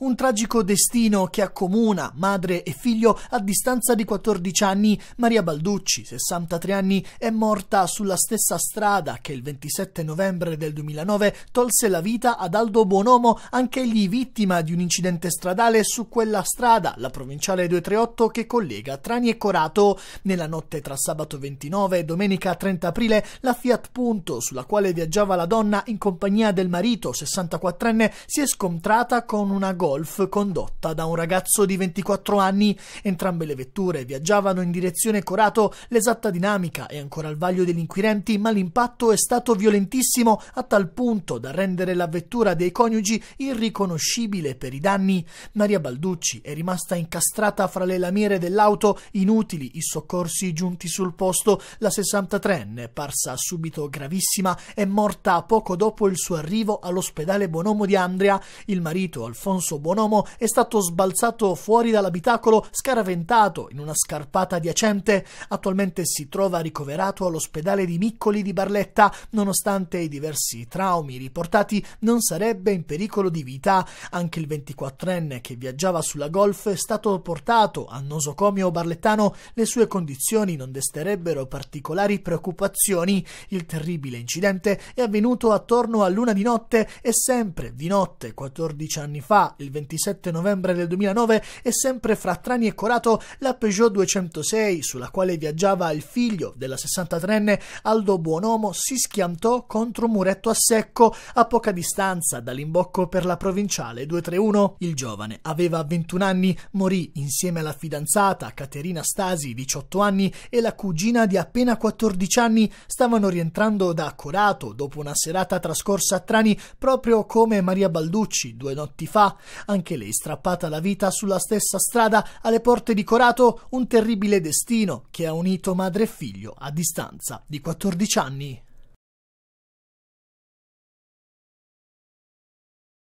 Un tragico destino che accomuna madre e figlio a distanza di 14 anni. Maria Balducci, 63 anni, è morta sulla stessa strada che il 27 novembre del 2009 tolse la vita ad Aldo Buonomo, anch'egli vittima di un incidente stradale su quella strada, la provinciale 238 che collega Trani e Corato. Nella notte tra sabato 29 e domenica 30 aprile la Fiat Punto, sulla quale viaggiava la donna in compagnia del marito, 64enne, si è scontrata con una gola golf condotta da un ragazzo di 24 anni. Entrambe le vetture viaggiavano in direzione Corato, l'esatta dinamica è ancora al vaglio degli inquirenti, ma l'impatto è stato violentissimo a tal punto da rendere la vettura dei coniugi irriconoscibile per i danni. Maria Balducci è rimasta incastrata fra le lamiere dell'auto, inutili i soccorsi giunti sul posto. La 63enne, parsa subito gravissima, è morta poco dopo il suo arrivo all'ospedale Bonomo di Andrea. Il marito Alfonso buon'uomo è stato sbalzato fuori dall'abitacolo, scaraventato in una scarpata adiacente. Attualmente si trova ricoverato all'ospedale di Miccoli di Barletta. Nonostante i diversi traumi riportati, non sarebbe in pericolo di vita. Anche il 24enne che viaggiava sulla Golf è stato portato a nosocomio barlettano. Le sue condizioni non desterebbero particolari preoccupazioni. Il terribile incidente è avvenuto attorno a luna di notte e sempre di notte, 14 anni fa, il il 27 novembre del 2009 e sempre fra Trani e Corato la Peugeot 206 sulla quale viaggiava il figlio della 63enne Aldo Buonomo si schiantò contro un muretto a secco a poca distanza dall'imbocco per la provinciale 231. Il giovane aveva 21 anni, morì insieme alla fidanzata Caterina Stasi, 18 anni, e la cugina di appena 14 anni stavano rientrando da Corato dopo una serata trascorsa a Trani proprio come Maria Balducci due notti fa anche lei strappata alla vita sulla stessa strada alle porte di Corato, un terribile destino che ha unito madre e figlio a distanza di 14 anni.